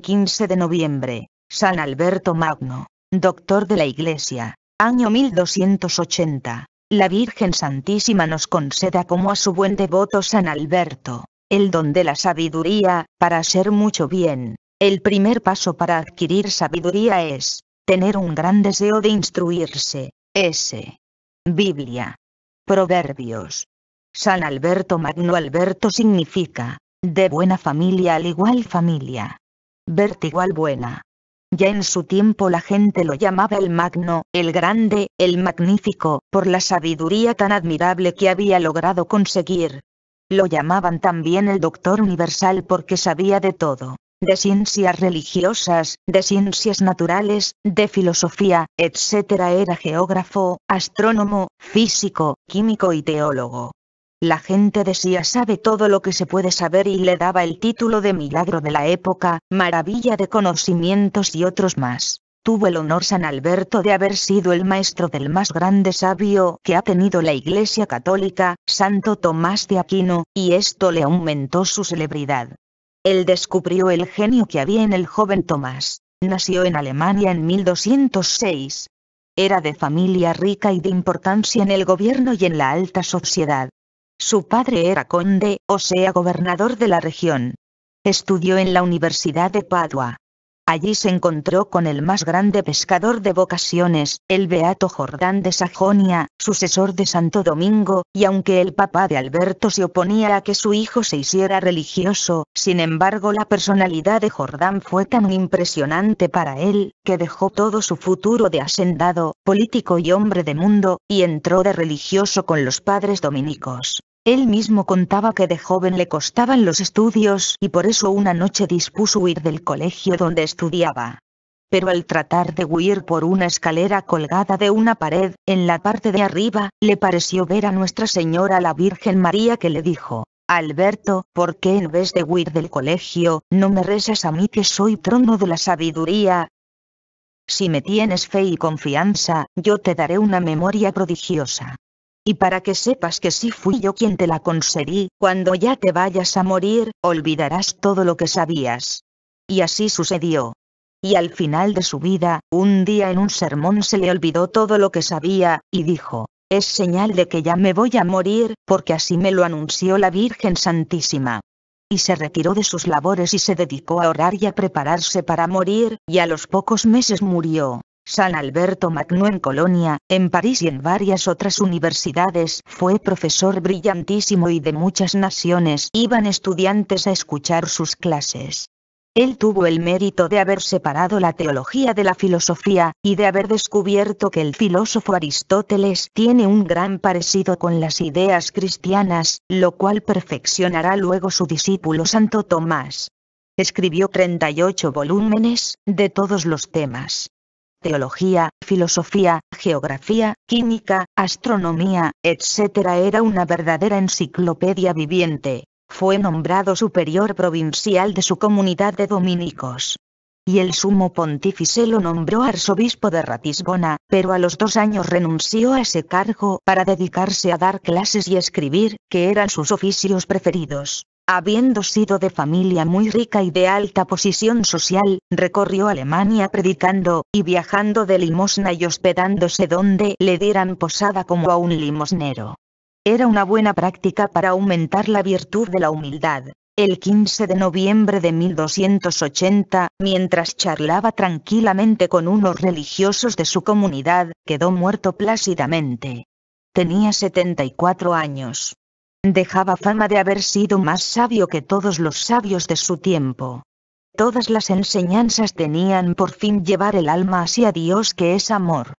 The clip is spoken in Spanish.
15 de noviembre, San Alberto Magno, doctor de la Iglesia, año 1280. La Virgen Santísima nos conceda como a su buen devoto San Alberto, el don de la sabiduría, para hacer mucho bien. El primer paso para adquirir sabiduría es, tener un gran deseo de instruirse. S. Biblia. Proverbios. San Alberto Magno Alberto significa, de buena familia al igual familia vertigual buena. Ya en su tiempo la gente lo llamaba el magno, el grande, el magnífico, por la sabiduría tan admirable que había logrado conseguir. Lo llamaban también el doctor universal porque sabía de todo, de ciencias religiosas, de ciencias naturales, de filosofía, etc. Era geógrafo, astrónomo, físico, químico y teólogo. La gente decía sabe todo lo que se puede saber y le daba el título de milagro de la época, maravilla de conocimientos y otros más. Tuvo el honor San Alberto de haber sido el maestro del más grande sabio que ha tenido la Iglesia Católica, Santo Tomás de Aquino, y esto le aumentó su celebridad. Él descubrió el genio que había en el joven Tomás. Nació en Alemania en 1206. Era de familia rica y de importancia en el gobierno y en la alta sociedad. Su padre era conde, o sea gobernador de la región. Estudió en la Universidad de Padua. Allí se encontró con el más grande pescador de vocaciones, el Beato Jordán de Sajonia, sucesor de Santo Domingo, y aunque el papá de Alberto se oponía a que su hijo se hiciera religioso, sin embargo la personalidad de Jordán fue tan impresionante para él, que dejó todo su futuro de hacendado, político y hombre de mundo, y entró de religioso con los padres dominicos. Él mismo contaba que de joven le costaban los estudios y por eso una noche dispuso huir del colegio donde estudiaba. Pero al tratar de huir por una escalera colgada de una pared, en la parte de arriba, le pareció ver a Nuestra Señora la Virgen María que le dijo, Alberto, ¿por qué en vez de huir del colegio, no me rezas a mí que soy trono de la sabiduría? Si me tienes fe y confianza, yo te daré una memoria prodigiosa. Y para que sepas que sí fui yo quien te la concedí, cuando ya te vayas a morir, olvidarás todo lo que sabías. Y así sucedió. Y al final de su vida, un día en un sermón se le olvidó todo lo que sabía, y dijo, es señal de que ya me voy a morir, porque así me lo anunció la Virgen Santísima. Y se retiró de sus labores y se dedicó a orar y a prepararse para morir, y a los pocos meses murió. San Alberto Magno en Colonia, en París y en varias otras universidades. Fue profesor brillantísimo y de muchas naciones iban estudiantes a escuchar sus clases. Él tuvo el mérito de haber separado la teología de la filosofía, y de haber descubierto que el filósofo Aristóteles tiene un gran parecido con las ideas cristianas, lo cual perfeccionará luego su discípulo Santo Tomás. Escribió 38 volúmenes, de todos los temas teología, filosofía, geografía, química, astronomía, etc. Era una verdadera enciclopedia viviente. Fue nombrado superior provincial de su comunidad de dominicos. Y el sumo pontífice lo nombró arzobispo de Ratisbona, pero a los dos años renunció a ese cargo para dedicarse a dar clases y escribir, que eran sus oficios preferidos. Habiendo sido de familia muy rica y de alta posición social, recorrió Alemania predicando, y viajando de limosna y hospedándose donde le dieran posada como a un limosnero. Era una buena práctica para aumentar la virtud de la humildad. El 15 de noviembre de 1280, mientras charlaba tranquilamente con unos religiosos de su comunidad, quedó muerto plácidamente. Tenía 74 años. Dejaba fama de haber sido más sabio que todos los sabios de su tiempo. Todas las enseñanzas tenían por fin llevar el alma hacia Dios que es amor.